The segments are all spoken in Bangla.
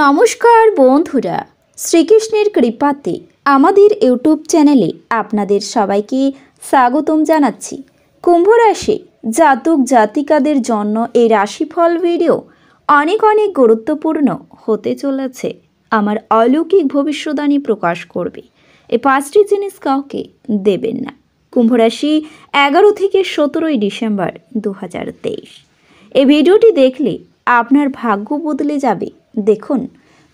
নমস্কার বন্ধুরা শ্রীকৃষ্ণের কৃপাতে আমাদের ইউটিউব চ্যানেলে আপনাদের সবাইকে স্বাগতম জানাচ্ছি কুম্ভ রাশি জাতক জাতিকাদের জন্য এই রাশিফল ভিডিও অনেক অনেক গুরুত্বপূর্ণ হতে চলেছে আমার অলৌকিক ভবিষ্যদ্বাণী প্রকাশ করবে এই পাঁচটি জিনিস কাউকে দেবেন না কুম্ভ রাশি এগারো থেকে সতেরোই ডিসেম্বর দু এই ভিডিওটি দেখলে আপনার ভাগ্য বদলে যাবে দেখুন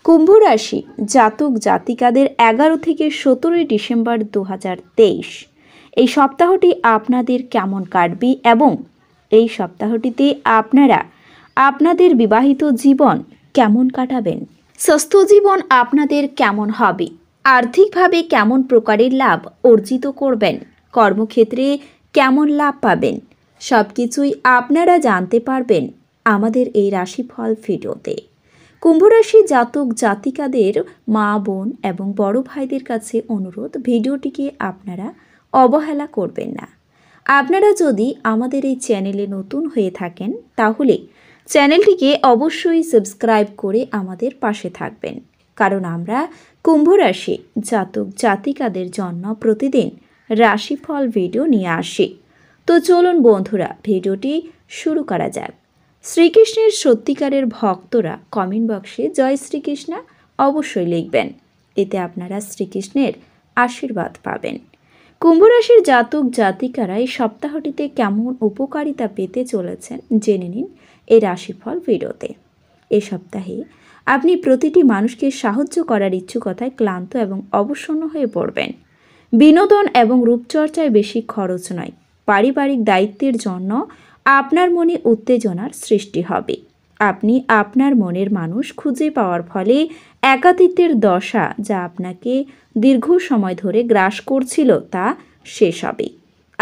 কুম্ভ রাশি জাতক জাতিকাদের এগারো থেকে সতেরোই ডিসেম্বর দু এই সপ্তাহটি আপনাদের কেমন কাটবে এবং এই সপ্তাহটিতে আপনারা আপনাদের বিবাহিত জীবন কেমন কাটাবেন স্বস্থ জীবন আপনাদের কেমন হবে আর্থিকভাবে কেমন প্রকারের লাভ অর্জিত করবেন কর্মক্ষেত্রে কেমন লাভ পাবেন সব কিছুই আপনারা জানতে পারবেন আমাদের এই রাশিফল ভিডিওতে কুম্ভরাশি জাতক জাতিকাদের মা বোন এবং বড় ভাইদের কাছে অনুরোধ ভিডিওটিকে আপনারা অবহেলা করবেন না আপনারা যদি আমাদের এই চ্যানেলে নতুন হয়ে থাকেন তাহলে চ্যানেলটিকে অবশ্যই সাবস্ক্রাইব করে আমাদের পাশে থাকবেন কারণ আমরা কুম্ভরাশি জাতক জাতিকাদের জন্য প্রতিদিন রাশিফল ভিডিও নিয়ে আসি তো চলুন বন্ধুরা ভিডিওটি শুরু করা যাক শ্রীকৃষ্ণের সত্যিকারের ভক্তরা কমেন্ট বক্সে জয় শ্রীকৃষ্ণ অবশ্যই লিখবেন এতে আপনারা শ্রীকৃষ্ণের আশীর্বাদ পাবেন কুম্ভরাশির জাতক জাতিকারা এই সপ্তাহটিতে কেমন উপকারিতা পেতে চলেছেন জেনে নিন এর রাশিফল ভিডিওতে এ সপ্তাহে আপনি প্রতিটি মানুষকে সাহায্য করার ইচ্ছুকতায় ক্লান্ত এবং অবসন্ন হয়ে পড়বেন বিনোদন এবং রূপচর্চায় বেশি খরচ নয় পারিবারিক দায়িত্বের জন্য আপনার মনে উত্তেজনার সৃষ্টি হবে আপনি আপনার মনের মানুষ খুঁজে পাওয়ার ফলে একাতিত্বের দশা যা আপনাকে দীর্ঘ সময় ধরে গ্রাস করছিল তা শেষ হবে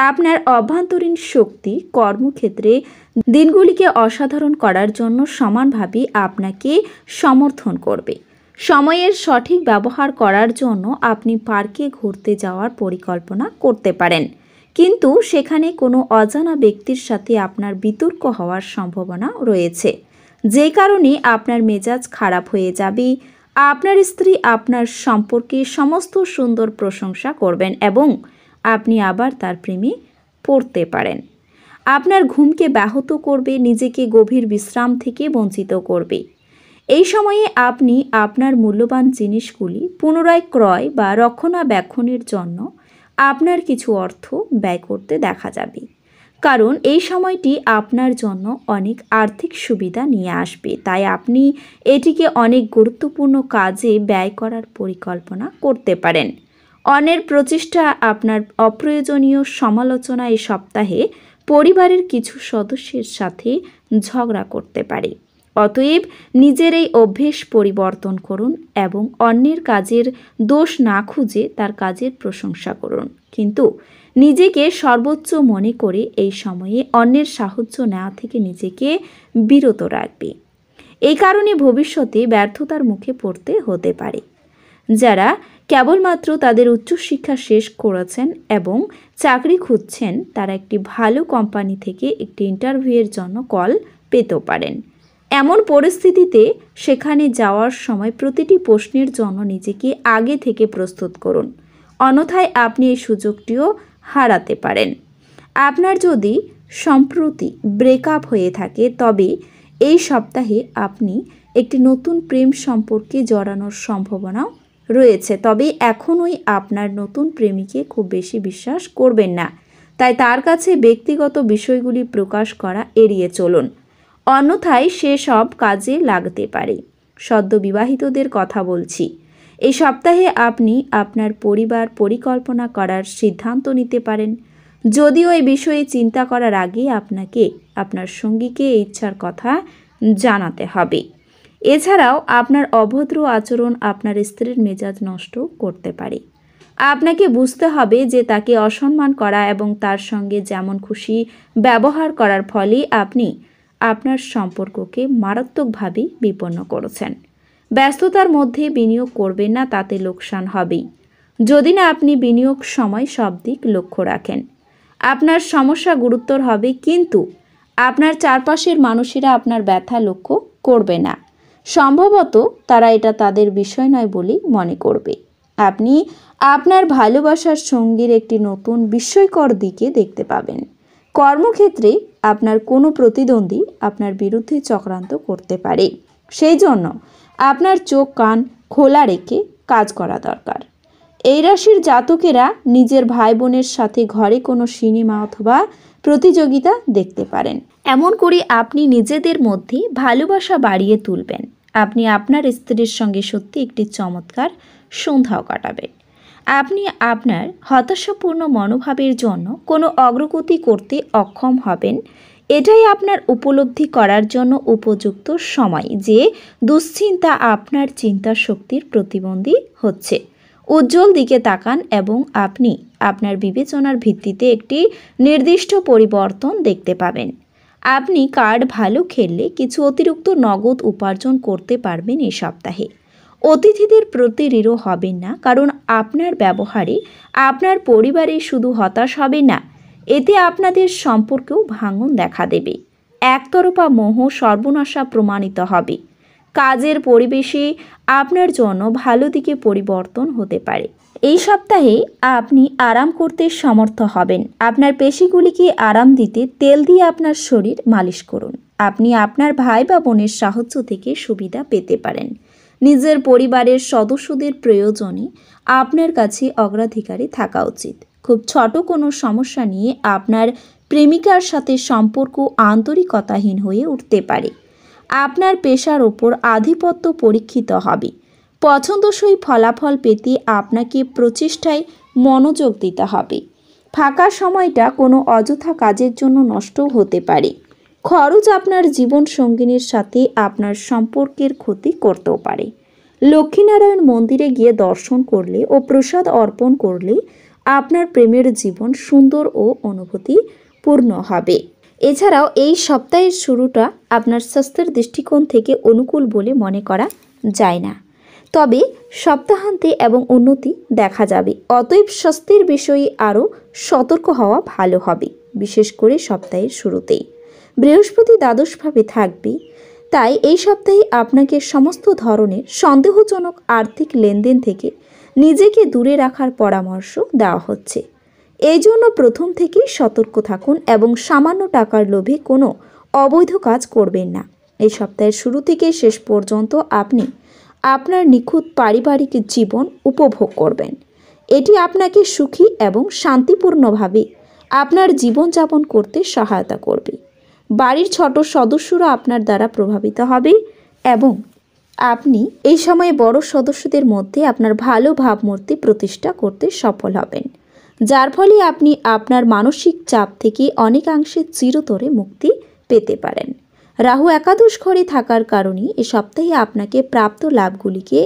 আপনার অভ্যন্তরীণ শক্তি কর্মক্ষেত্রে দিনগুলিকে অসাধারণ করার জন্য সমানভাবে আপনাকে সমর্থন করবে সময়ের সঠিক ব্যবহার করার জন্য আপনি পার্কে ঘুরতে যাওয়ার পরিকল্পনা করতে পারেন কিন্তু সেখানে কোনো অজানা ব্যক্তির সাথে আপনার বিতর্ক হওয়ার সম্ভাবনা রয়েছে যে কারণে আপনার মেজাজ খারাপ হয়ে যাবে আপনার স্ত্রী আপনার সম্পর্কে সমস্ত সুন্দর প্রশংসা করবেন এবং আপনি আবার তার প্রেমে পড়তে পারেন আপনার ঘুমকে ব্যাহত করবে নিজেকে গভীর বিশ্রাম থেকে বঞ্চিত করবে এই সময়ে আপনি আপনার মূল্যবান জিনিসগুলি পুনরায় ক্রয় বা রক্ষণাবেক্ষণের জন্য আপনার কিছু অর্থ ব্যয় করতে দেখা যাবে কারণ এই সময়টি আপনার জন্য অনেক আর্থিক সুবিধা নিয়ে আসবে তাই আপনি এটিকে অনেক গুরুত্বপূর্ণ কাজে ব্যয় করার পরিকল্পনা করতে পারেন অনের প্রচেষ্টা আপনার অপ্রয়োজনীয় সমালোচনা এই সপ্তাহে পরিবারের কিছু সদস্যের সাথে ঝগড়া করতে পারে অতএব নিজের এই অভ্যেস পরিবর্তন করুন এবং অন্যের কাজের দোষ না খুঁজে তার কাজের প্রশংসা করুন কিন্তু নিজেকে সর্বোচ্চ মনে করে এই সময়ে অন্যের সাহায্য নেওয়া থেকে নিজেকে বিরত রাখবে এই কারণে ভবিষ্যতে ব্যর্থতার মুখে পড়তে হতে পারে যারা কেবলমাত্র তাদের উচ্চশিক্ষা শেষ করেছেন এবং চাকরি খুঁজছেন তারা একটি ভালো কোম্পানি থেকে একটি ইন্টারভিউয়ের জন্য কল পেতে পারেন এমন পরিস্থিতিতে সেখানে যাওয়ার সময় প্রতিটি প্রশ্নের জন্য নিজেকে আগে থেকে প্রস্তুত করুন অন্যথায় আপনি এই সুযোগটিও হারাতে পারেন আপনার যদি সম্প্রতি ব্রেকআপ হয়ে থাকে তবে এই সপ্তাহে আপনি একটি নতুন প্রেম সম্পর্কে জড়ানোর সম্ভাবনাও রয়েছে তবে এখনই আপনার নতুন প্রেমিকে খুব বেশি বিশ্বাস করবেন না তাই তার কাছে ব্যক্তিগত বিষয়গুলি প্রকাশ করা এড়িয়ে চলুন অন্যথায় সে সব কাজে লাগতে পারে সদ্যবিবাহিতদের কথা বলছি এই সপ্তাহে আপনি আপনার পরিবার পরিকল্পনা করার সিদ্ধান্ত নিতে পারেন যদিও এই বিষয়ে চিন্তা করার আগে আপনাকে আপনার সঙ্গীকে ইচ্ছার কথা জানাতে হবে এছাড়াও আপনার অভদ্র আচরণ আপনার স্ত্রীর মেজাজ নষ্ট করতে পারে আপনাকে বুঝতে হবে যে তাকে অসম্মান করা এবং তার সঙ্গে যেমন খুশি ব্যবহার করার ফলে আপনি আপনার সম্পর্ককে মারাত্মকভাবে বিপন্ন করেছেন ব্যস্ততার মধ্যে বিনিয়োগ করবেন না তাতে লোকসান হবেই যদি না আপনি বিনিয়োগ সময় সব দিক লক্ষ্য রাখেন আপনার সমস্যা গুরুত্বর হবে কিন্তু আপনার চারপাশের মানুষেরা আপনার ব্যথা লক্ষ্য করবে না সম্ভবত তারা এটা তাদের বিষয় নয় বলেই মনে করবে আপনি আপনার ভালোবাসার সঙ্গীর একটি নতুন বিস্ময়কর দিকে দেখতে পাবেন কর্মক্ষেত্রে আপনার কোনো প্রতিদ্বন্দ্বী আপনার বিরুদ্ধে চক্রান্ত করতে পারে সেই জন্য আপনার চোখ কান খোলা রেখে কাজ করা দরকার এই রাশির জাতকেরা নিজের ভাই বোনের সাথে ঘরে কোনো সিনেমা অথবা প্রতিযোগিতা দেখতে পারেন এমন করে আপনি নিজেদের মধ্যে ভালোবাসা বাড়িয়ে তুলবেন আপনি আপনার স্ত্রীর সঙ্গে সত্যি একটি চমৎকার সন্ধ্যাও কাটাবেন আপনি আপনার হতাশাপূর্ণ মনোভাবের জন্য কোনো অগ্রগতি করতে অক্ষম হবেন এটাই আপনার উপলব্ধি করার জন্য উপযুক্ত সময় যে দুশ্চিন্তা আপনার চিন্তা শক্তির প্রতিবন্ধী হচ্ছে উজ্জ্বল দিকে তাকান এবং আপনি আপনার বিবেচনার ভিত্তিতে একটি নির্দিষ্ট পরিবর্তন দেখতে পাবেন আপনি কার্ড ভালো খেললে কিছু অতিরিক্ত নগদ উপার্জন করতে পারবেন এই সপ্তাহে অতিথিদের প্রতি দৃঢ় হবেন না কারণ আপনার ব্যবহারে আপনার পরিবারে শুধু হতাশ হবে না এতে আপনাদের সম্পর্কেও ভাঙন দেখা দেবে একতরফা মোহ সর্বনাশা প্রমাণিত হবে কাজের পরিবেশে আপনার জন্য ভালো দিকে পরিবর্তন হতে পারে এই সপ্তাহে আপনি আরাম করতে সমর্থ হবেন আপনার পেশিগুলিকে আরাম দিতে তেল দিয়ে আপনার শরীর মালিশ করুন আপনি আপনার ভাই বা বোনের সাহায্য থেকে সুবিধা পেতে পারেন নিজের পরিবারের সদস্যদের প্রয়োজনে আপনার কাছে অগ্রাধিকারে থাকা উচিত খুব ছোট কোনো সমস্যা নিয়ে আপনার প্রেমিকার সাথে সম্পর্ক আন্তরিকতাহীন হয়ে উঠতে পারে আপনার পেশার ওপর আধিপত্য পরীক্ষিত হবে পছন্দসই ফলাফল পেতে আপনাকে প্রচেষ্টায় মনোযোগ দিতে হবে ফাঁকা সময়টা কোনো অযথা কাজের জন্য নষ্ট হতে পারে খরচ আপনার জীবন সঙ্গিনীর সাথে আপনার সম্পর্কের ক্ষতি করতেও পারে লক্ষ্মীনারায়ণ মন্দিরে গিয়ে দর্শন করলে ও প্রসাদ অর্পণ করলে আপনার প্রেমের জীবন সুন্দর ও অনুভূতিপূর্ণ হবে এছাড়াও এই সপ্তাহের শুরুটা আপনার স্বাস্থ্যের দৃষ্টিকোণ থেকে অনুকূল বলে মনে করা যায় না তবে সপ্তাহান্তে এবং উন্নতি দেখা যাবে অতএব স্বাস্থ্যের বিষয়ে আরও সতর্ক হওয়া ভালো হবে বিশেষ করে সপ্তাহের শুরুতেই বৃহস্পতি দ্বাদশভাবে থাকবে তাই এই সপ্তাহে আপনাকে সমস্ত ধরনের সন্দেহজনক আর্থিক লেনদেন থেকে নিজেকে দূরে রাখার পরামর্শ দেওয়া হচ্ছে এই জন্য প্রথম থেকেই সতর্ক থাকুন এবং সামান্য টাকার লোভে কোনো অবৈধ কাজ করবেন না এই সপ্তাহের শুরু থেকে শেষ পর্যন্ত আপনি আপনার নিখুঁত পারিবারিক জীবন উপভোগ করবেন এটি আপনাকে সুখী এবং শান্তিপূর্ণভাবে আপনার জীবনযাপন করতে সহায়তা করবে বাড়ির ছোট সদস্যরা আপনার দ্বারা প্রভাবিত হবে এবং আপনি এই সময়ে বড় সদস্যদের মধ্যে আপনার ভালো ভাবমূর্তি প্রতিষ্ঠা করতে সফল হবেন যার ফলে আপনি আপনার মানসিক চাপ থেকে অনেকাংশে চিরতরে মুক্তি পেতে পারেন রাহু একাদশ ঘরে থাকার কারণে এ সপ্তাহে আপনাকে প্রাপ্ত লাভগুলিকে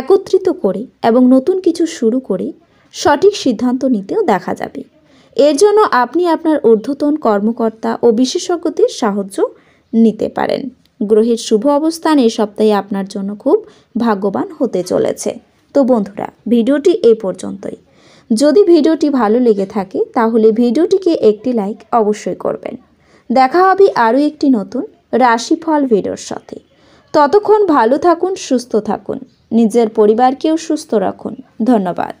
একত্রিত করে এবং নতুন কিছু শুরু করে সঠিক সিদ্ধান্ত নিতেও দেখা যাবে এর জন্য আপনি আপনার ঊর্ধ্বতন কর্মকর্তা ও বিশেষজ্ঞদের সাহায্য নিতে পারেন গ্রহের শুভ অবস্থান এই সপ্তাহে আপনার জন্য খুব ভাগ্যবান হতে চলেছে তো বন্ধুরা ভিডিওটি এই পর্যন্তই যদি ভিডিওটি ভালো লেগে থাকে তাহলে ভিডিওটিকে একটি লাইক অবশ্যই করবেন দেখা হবে আরও একটি নতুন রাশিফল ভিডিওর সাথে ততক্ষণ ভালো থাকুন সুস্থ থাকুন নিজের পরিবারকেও সুস্থ রাখুন ধন্যবাদ